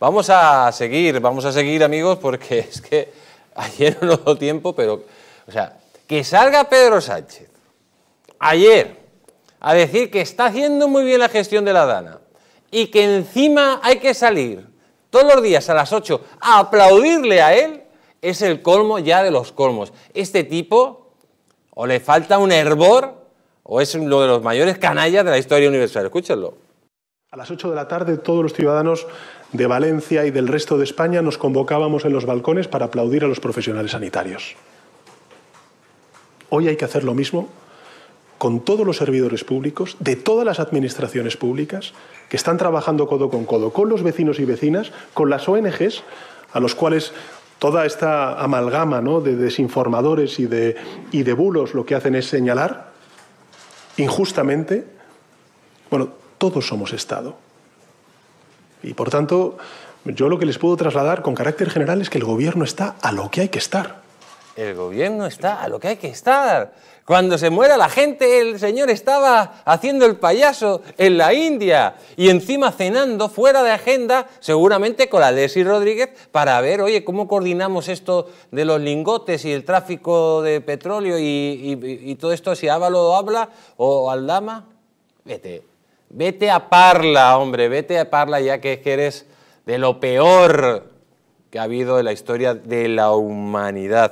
Vamos a seguir, vamos a seguir, amigos, porque es que ayer no doy tiempo, pero, o sea, que salga Pedro Sánchez ayer a decir que está haciendo muy bien la gestión de la Dana y que encima hay que salir todos los días a las 8 a aplaudirle a él, es el colmo ya de los colmos. Este tipo o le falta un hervor o es uno de los mayores canallas de la historia universal. Escúchenlo. A las 8 de la tarde todos los ciudadanos de Valencia y del resto de España nos convocábamos en los balcones para aplaudir a los profesionales sanitarios. Hoy hay que hacer lo mismo con todos los servidores públicos, de todas las administraciones públicas, que están trabajando codo con codo, con los vecinos y vecinas, con las ONGs, a los cuales toda esta amalgama de desinformadores y de, y de bulos lo que hacen es señalar injustamente, bueno, todos somos Estado. Y por tanto, yo lo que les puedo trasladar con carácter general es que el gobierno está a lo que hay que estar. El gobierno está a lo que hay que estar. Cuando se muera la gente, el señor estaba haciendo el payaso en la India y encima cenando fuera de agenda, seguramente con la Alessi Rodríguez, para ver, oye, cómo coordinamos esto de los lingotes y el tráfico de petróleo y, y todo esto, si Ávalo habla o Aldama. Vete, Vete a Parla, hombre, vete a Parla ya que eres de lo peor que ha habido en la historia de la humanidad.